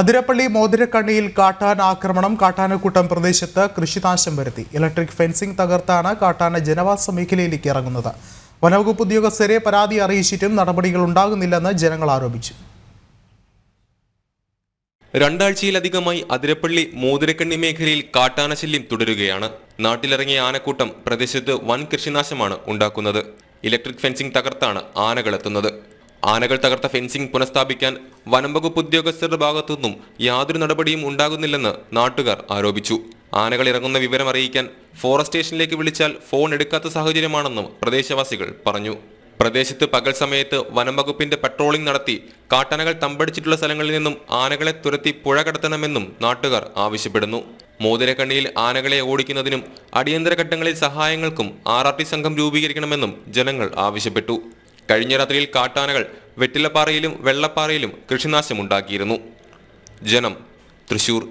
അതിരപ്പള്ളി മോതിരക്കണ്ണിയിൽ കാട്ടാന ആക്രമണം കാട്ടാനക്കൂട്ടം പ്രദേശത്ത് കൃഷിനാശം വരുത്തി ഇലക്ട്രിക് ഫെൻസിംഗ് തകർത്താണ് കാട്ടാന ജനവാസ മേഖലയിലേക്ക് ഇറങ്ങുന്നത് വനവകുപ്പ് ഉദ്യോഗസ്ഥരെ പരാതി അറിയിച്ചിട്ടും നടപടികൾ ഉണ്ടാകുന്നില്ലെന്ന് ജനങ്ങൾ ആരോപിച്ചു രണ്ടാഴ്ചയിലധികമായി അതിരപ്പള്ളി മോതിരക്കണ്ണി മേഖലയിൽ കാട്ടാന ശല്യം തുടരുകയാണ് നാട്ടിലിറങ്ങിയ ആനക്കൂട്ടം പ്രദേശത്ത് വൻ കൃഷിനാശമാണ് ഉണ്ടാക്കുന്നത് ഇലക്ട്രിക് ഫെൻസിംഗ് തകർത്താണ് ആനകളെത്തുന്നത് ആനകൾ തകർത്ത ഫെൻസിംഗ് പുനഃസ്ഥാപിക്കാൻ വനംവകുപ്പ് ഉദ്യോഗസ്ഥരുടെ ഭാഗത്തുനിന്നും യാതൊരു നടപടിയും ഉണ്ടാകുന്നില്ലെന്ന് നാട്ടുകാർ ആരോപിച്ചു ആനകൾ ഇറങ്ങുന്ന വിവരം അറിയിക്കാൻ ഫോറസ്റ്റ് സ്റ്റേഷനിലേക്ക് വിളിച്ചാൽ ഫോൺ എടുക്കാത്ത സാഹചര്യമാണെന്നും പ്രദേശവാസികൾ പറഞ്ഞു പ്രദേശത്ത് പകൽ സമയത്ത് വനംവകുപ്പിന്റെ പട്രോളിംഗ് നടത്തി കാട്ടാനകൾ തമ്പടിച്ചിട്ടുള്ള സ്ഥലങ്ങളിൽ നിന്നും ആനകളെ തുരത്തി പുഴ കടത്തണമെന്നും നാട്ടുകാർ ആവശ്യപ്പെടുന്നു മോതിരക്കണ്ണിയിൽ ആനകളെ ഓടിക്കുന്നതിനും അടിയന്തര ഘട്ടങ്ങളിൽ സഹായങ്ങൾക്കും ആർ സംഘം രൂപീകരിക്കണമെന്നും ജനങ്ങൾ ആവശ്യപ്പെട്ടു കഴിഞ്ഞ രാത്രിയിൽ കാട്ടാനകൾ വെറ്റിലപ്പാറയിലും വെള്ളപ്പാറയിലും കൃഷിനാശമുണ്ടാക്കിയിരുന്നു ജനം തൃശൂർ